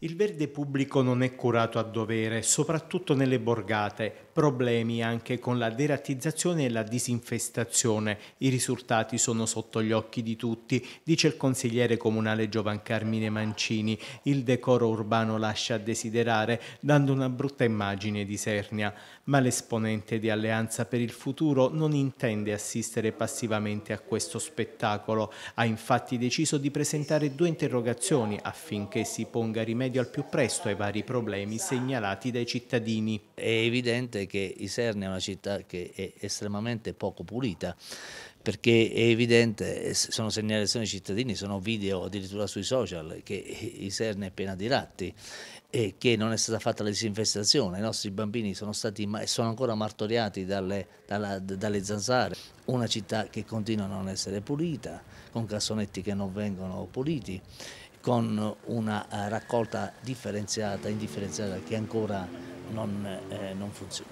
Il verde pubblico non è curato a dovere, soprattutto nelle borgate, problemi anche con la derattizzazione e la disinfestazione. I risultati sono sotto gli occhi di tutti, dice il consigliere comunale Giovan Carmine Mancini. Il decoro urbano lascia a desiderare, dando una brutta immagine di Sernia, ma l'esponente di Alleanza per il Futuro non intende assistere passivamente a questo spettacolo. Ha infatti deciso di presentare due interrogazioni affinché si ponga rimedio rimedio al più presto ai vari problemi segnalati dai cittadini. È evidente che Isernia è una città che è estremamente poco pulita perché è evidente, eh, sono segnalazioni dei cittadini, sono video addirittura sui social che Isernia è piena di ratti e che non è stata fatta la disinfestazione, i nostri bambini sono stati sono ancora martoriati dalle, dalla, dalle zanzare, una città che continua a non essere pulita, con cassonetti che non vengono puliti con una eh, raccolta differenziata, indifferenziata che ancora non, eh, non funziona.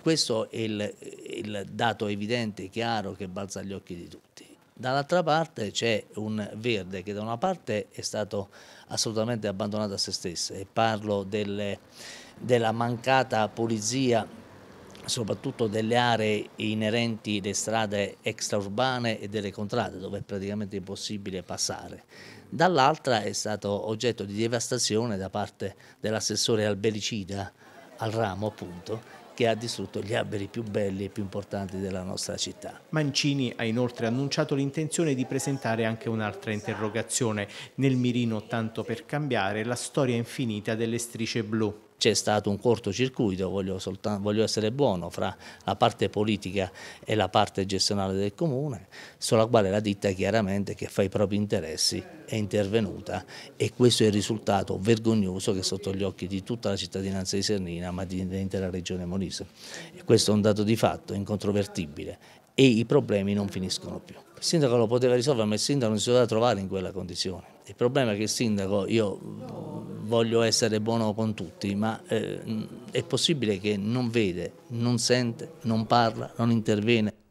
Questo è il, il dato evidente, chiaro, che balza agli occhi di tutti. Dall'altra parte c'è un verde che da una parte è stato assolutamente abbandonato a se stesso e parlo delle, della mancata pulizia soprattutto delle aree inerenti le strade extraurbane e delle contrade dove è praticamente impossibile passare. Dall'altra è stato oggetto di devastazione da parte dell'assessore albericida al ramo appunto che ha distrutto gli alberi più belli e più importanti della nostra città. Mancini ha inoltre annunciato l'intenzione di presentare anche un'altra interrogazione nel mirino tanto per cambiare la storia infinita delle strisce blu c'è stato un cortocircuito, voglio, voglio, essere buono, fra la parte politica e la parte gestionale del comune, sulla quale la ditta chiaramente che fa i propri interessi è intervenuta e questo è il risultato vergognoso che è sotto gli occhi di tutta la cittadinanza di Sernina, ma di, dell'intera regione Molise. questo è un dato di fatto incontrovertibile e i problemi non finiscono più. Il sindaco lo poteva risolvere, ma il sindaco non si doveva trovare in quella condizione. Il problema è che il sindaco, io voglio essere buono con tutti, ma eh, è possibile che non vede, non sente, non parla, non interviene.